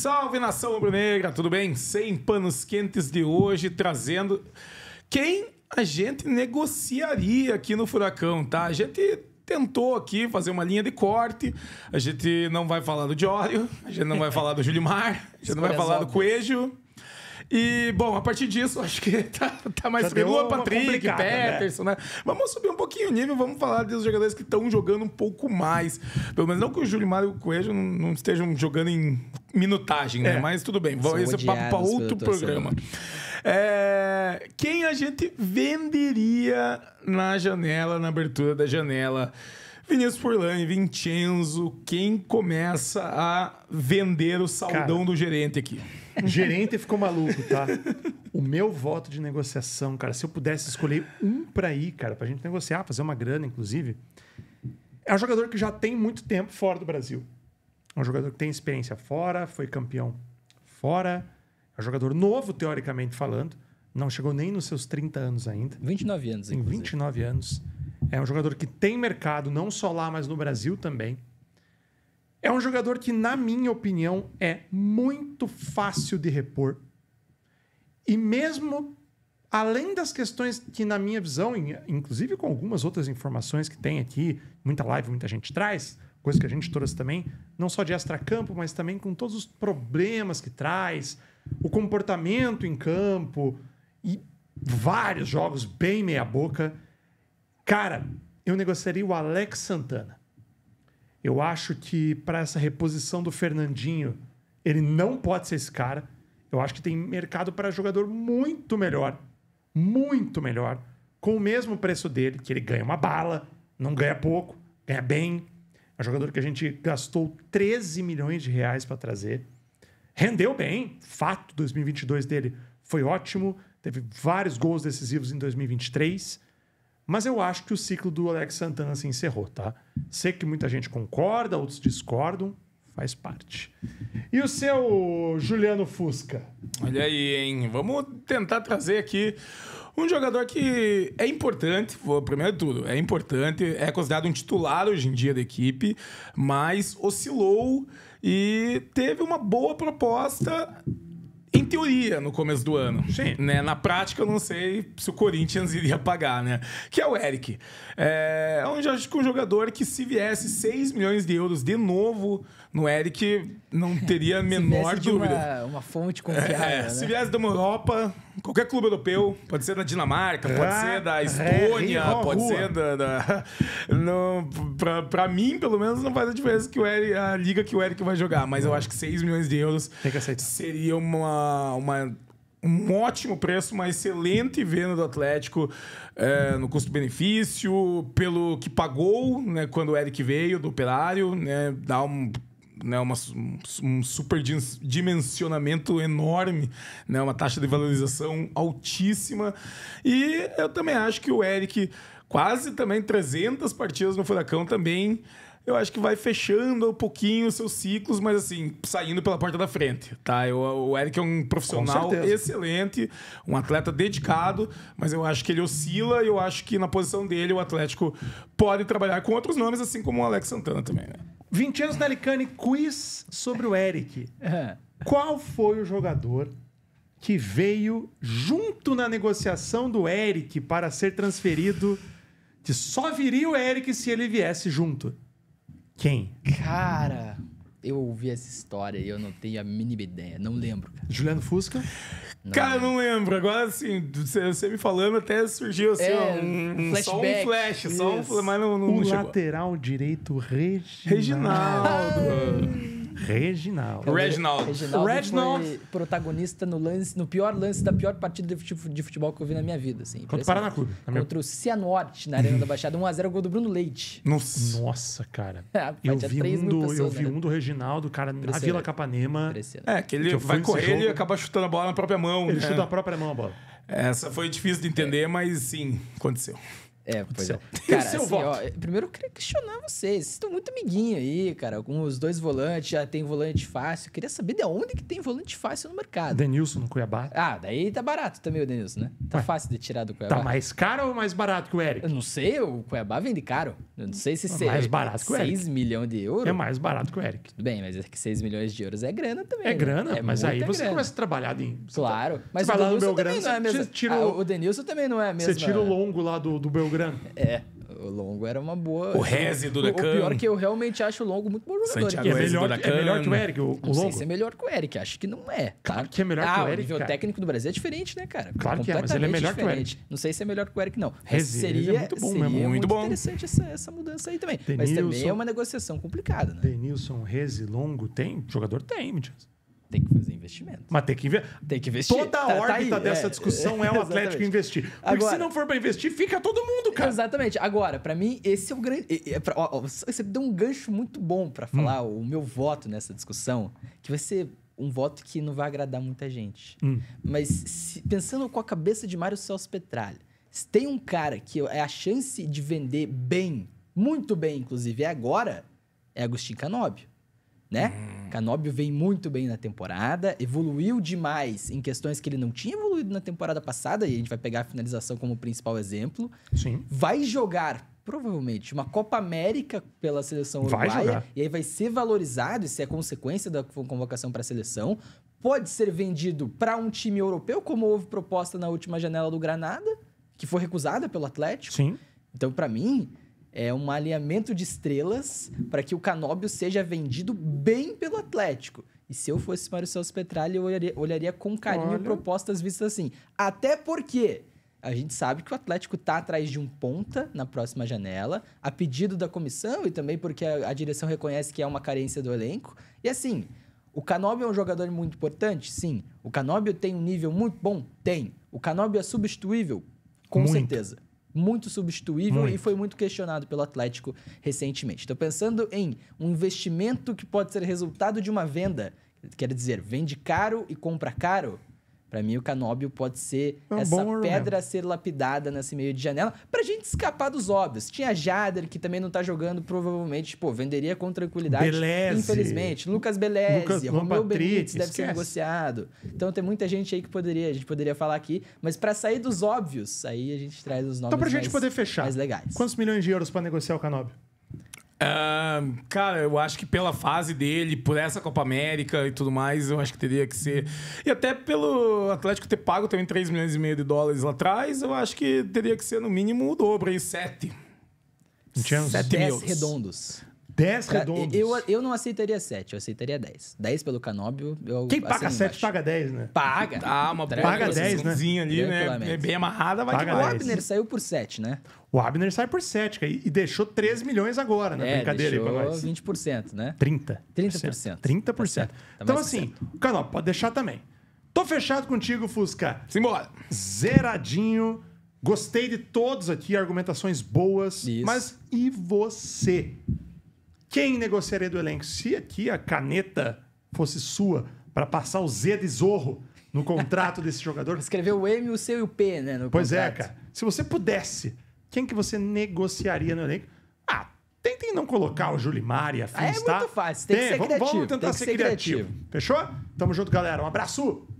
Salve nação rubro-negra, tudo bem? Sem panos quentes de hoje, trazendo quem a gente negociaria aqui no Furacão, tá? A gente tentou aqui fazer uma linha de corte. A gente não vai falar do Diório, a gente não vai falar do Julimar, a gente não vai falar do Coelho. E, bom, a partir disso, acho que tá, tá mais frio. Lua Patrick, né? Peterson, né? né? Vamos subir um pouquinho o nível, vamos falar dos jogadores que estão jogando um pouco mais. Pelo menos não que o Júlio Mário e o Coelho não, estejam jogando em minutagem, né? É. Mas tudo bem, São esse é papo para outro programa. É, quem a gente venderia na janela, na abertura da janela? Vinícius Furlan, Vincenzo, quem começa a vender o saldão Cara, do gerente aqui? Gerente ficou maluco, tá? O meu voto de negociação, cara, se eu pudesse escolher um para ir, cara, pra gente negociar, fazer uma grana, inclusive, é um jogador que já tem muito tempo fora do Brasil. É um jogador que tem experiência fora, foi campeão fora, é um jogador novo, teoricamente falando, não chegou nem nos seus 30 anos ainda. 29 anos, inclusive. Tem 29 anos. É um jogador que tem mercado, não só lá, mas no Brasil também. É um jogador que, na minha opinião, é muito fácil de repor. E mesmo além das questões que, na minha visão, inclusive com algumas outras informações que tem aqui, muita live, muita gente traz, coisa que a gente trouxe também, não só de extracampo, mas também com todos os problemas que traz, o comportamento em campo e vários jogos bem meia-boca. Cara, eu negociaria o Alex Santana. Eu acho que para essa reposição do Fernandinho, ele não pode ser esse cara. Eu acho que tem mercado para jogador muito melhor, muito melhor, com o mesmo preço dele, que ele ganha uma bala, não ganha pouco, ganha bem. É um jogador que a gente gastou 13 milhões de reais para trazer. Rendeu bem, fato, 2022 dele foi ótimo, teve vários gols decisivos em 2023. Mas eu acho que o ciclo do Alex Santana se encerrou, tá? Sei que muita gente concorda, outros discordam, faz parte. E o seu Juliano Fusca? Olha aí, hein? Vamos tentar trazer aqui um jogador que é importante, primeiro de tudo, é importante, é considerado um titular hoje em dia da equipe, mas oscilou e teve uma boa proposta em teoria, no começo do ano. Sim. Né? Na prática, eu não sei se o Corinthians iria pagar, né? Que é o Eric. É, é um, um jogador que, se viesse 6 milhões de euros de novo no Eric, não teria a menor se dúvida. Uma, é, né? uma fonte confiável. É, né? Se viesse da Europa, qualquer clube europeu, pode ser da Dinamarca, pode ah, ser da é, Estônia, é, é, pode rua. ser da. da não, pra, pra, mim, pelo menos, não faz a diferença que o Eric, a liga que o Eric vai jogar. Mas eu acho que 6 milhões de euros seria uma, uma um ótimo preço, uma excelente venda do Atlético é, no custo-benefício, pelo que pagou né, quando o Eric veio do operário, né, dá um né, uma, um super dimensionamento enorme, né, uma taxa de valorização altíssima. E eu também acho que o Eric, quase também 300 partidas no Furacão também eu acho que vai fechando um pouquinho os seus ciclos, mas assim, saindo pela porta da frente, tá? Eu, o Eric é um profissional excelente, um atleta dedicado, mas eu acho que ele oscila e eu acho que na posição dele o Atlético pode trabalhar com outros nomes, assim como o Alex Santana também, né? 20 anos da Alicante, quiz sobre o Eric. É. Qual foi o jogador que veio junto na negociação do Eric para ser transferido? Que só viria o Eric se ele viesse junto. Quem? Cara eu ouvi essa história e eu não tenho a mínima ideia. Não lembro, cara. Juliano Fusca? Não cara, lembro. não lembro. Agora, assim, você me falando até surgiu assim, é, ó, um, um só um flash, só um, mas não, não O não lateral direito Reginaldo. Reginaldo. Reginaldo. Reginaldo. Reginaldo, Reginaldo. foi protagonista no lance, no pior lance da pior partida de futebol que eu vi na minha vida, assim. Contra o Paraná Clube. Contra o Cianorte, na Arena da Baixada, 1x0 gol do Bruno Leite. Nossa, Nossa cara. É, eu vi, um do, pessoas, eu né? vi um do Reginaldo, cara, na Vila Capanema. É, que ele que vai correr jogo, e acaba chutando a bola na própria mão. Ele né? chuta a própria mão a bola. Essa foi difícil de entender, mas sim, aconteceu. É, pois é. Cara, assim, ó, primeiro eu queria questionar vocês. Vocês estão muito amiguinho aí, cara, com os dois volantes, já tem volante fácil. Eu queria saber de onde que tem volante fácil no mercado. Denilson no Cuiabá. Ah, daí tá barato também o Denilson, né? Tá Ué, fácil de tirar do tá Cuiabá. Tá mais caro ou mais barato que o Eric? Eu não sei, o Cuiabá vende caro. Eu não sei se... É mais barato que o Eric. milhões de euros? É mais barato que o Eric. Tudo bem, mas é que 6 milhões de euros é grana também. É né? grana, é mas aí você grana. começa a trabalhar em... Claro, mas é ah, o Denilson também não é mesmo... Tira... Ah, o Denilson também não é mesmo... Você tira o longo lá do, do Belgrano né? É. O longo era uma boa. O Reze do Dacan. O pior é que eu realmente acho o longo muito bom jogador. Santiago é, melhor, é melhor que o Eric, o, o longo? é melhor que o Eric, acho que não é. Tá? Claro que é melhor ah, que o Eric. O nível cara. técnico do Brasil é diferente, né, cara? Claro que é, mas ele é melhor diferente. que o Eric. Não sei se é melhor que o Eric, não. Reze, é seria, é muito bom seria mesmo. Muito, muito bom. interessante essa, essa mudança aí também. Denilson, mas também é uma negociação complicada, né? Denilson, Reze, longo, tem? O jogador tem, me diz tem que fazer investimento. Mas tem que, inve... tem que investir. Toda a tá, órbita tá, tá dessa é, discussão é, o Atlético investir. Porque Agora, se não for para investir, fica todo mundo, cara. Exatamente. Agora, para mim, esse é o grande. É pra... ó, você deu um gancho muito bom para hum. falar hum. o meu voto nessa discussão, que vai ser um voto que não vai agradar muita gente. Hum. Mas se, pensando com a cabeça de Mário Celso Petralha, se tem um cara que é a chance de vender bem, muito bem, inclusive, é agora, é Agostinho Canóbio, né? Hum. Canóbio vem muito bem na temporada, evoluiu demais em questões que ele não tinha evoluído na temporada passada, e a gente vai pegar a finalização como principal exemplo. Sim. Vai jogar provavelmente uma Copa América pela seleção uruguaia e aí vai ser valorizado, isso é consequência da convocação para a seleção. Pode ser vendido para um time europeu, como houve proposta na última janela do Granada, que foi recusada pelo Atlético. Sim. Então, para mim, é um alinhamento de estrelas para que o Canóbio seja vendido bem pelo Atlético. E se eu fosse Mário Celso Petralha, eu olharia, olharia com carinho Olha. propostas vistas assim. Até porque a gente sabe que o Atlético está atrás de um ponta na próxima janela, a pedido da comissão e também porque a, a direção reconhece que é uma carência do elenco. E assim, o Canóbio é um jogador muito importante? Sim. O Canóbio tem um nível muito bom? Tem. O Canóbio é substituível? Com muito. certeza muito substituível muito. e foi muito questionado pelo Atlético recentemente. Estou pensando em um investimento que pode ser resultado de uma venda, quer dizer, vende caro e compra caro. Para mim, o Canóbio pode ser é um essa pedra a ser lapidada nesse meio de janela pra gente escapar dos óbvios. Tinha Jader, que também não tá jogando, provavelmente, pô, venderia com tranquilidade. Beleza. Infelizmente. Lucas Beleze, Lucas, Romeu Benítez deve ser negociado. Então tem muita gente aí que poderia, a gente poderia falar aqui, mas para sair dos óbvios, aí a gente traz os então, nomes Então pra gente mais, poder fechar, mais legais. quantos milhões de euros para negociar o Canóbio? cara, eu acho que pela fase dele, por essa Copa América e tudo mais, eu acho que teria que ser. E até pelo Atlético ter pago também 3 milhões e meio de dólares lá atrás, eu acho que teria que ser no mínimo o dobro aí, 7. Não mil 7 redondos. 10 redondos. Eu, eu não aceitaria 7, eu aceitaria 10. 10 pelo Canóbio, eu Quem paga 7 paga 10, né? Paga. Ah, uma paga 10, né? ali, né? É bem amarrada, vai paga O Abner saiu por 7, né? O Abner sai por 7, cara, e deixou 3 milhões agora na né? é, brincadeira deixou aí pra nós. 20%, né? 30%. 30%. 30%. 30%. então, assim, o Canóbio pode deixar também. Tô fechado contigo, Fusca. Simbora. Zeradinho. Gostei de todos aqui, argumentações boas. Isso. Mas e você? Quem negociaria do elenco? Se aqui a caneta fosse sua para passar o Z de Zorro no contrato desse jogador. escrever o M, o C e o P, né? No pois é, contrato. é, cara. Se você pudesse, quem que você negociaria no elenco? Ah, tentem não colocar o Julimar e a Fins, ah, É tá? muito fácil, tem, tem que ser vamos, criativo. Vamos tentar ser, ser criativo. criativo. Fechou? Tamo junto, galera. Um abraço!